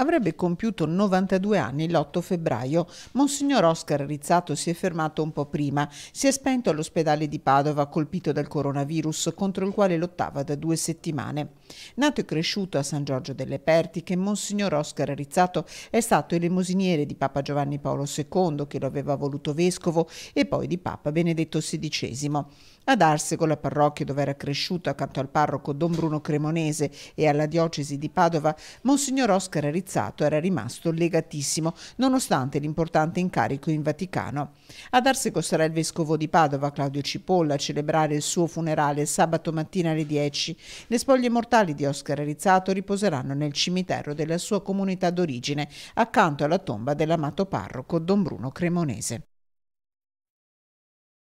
avrebbe compiuto 92 anni l'8 febbraio. Monsignor Oscar Rizzato si è fermato un po' prima, si è spento all'ospedale di Padova colpito dal coronavirus contro il quale lottava da due settimane. Nato e cresciuto a San Giorgio delle Pertiche, Monsignor Oscar Rizzato è stato elemosiniere di Papa Giovanni Paolo II, che lo aveva voluto vescovo, e poi di Papa Benedetto XVI. Ad Arsego, la parrocchia dove era cresciuto accanto al parroco Don Bruno Cremonese e alla diocesi di Padova, Monsignor Oscar Rizzato apprezzato, era rimasto legatissimo, nonostante l'importante incarico in Vaticano. Ad Arseco sarà il vescovo di Padova, Claudio Cipolla, a celebrare il suo funerale sabato mattina alle 10. Le spoglie mortali di Oscar Rizzato riposeranno nel cimitero della sua comunità d'origine, accanto alla tomba dell'amato parroco Don Bruno Cremonese.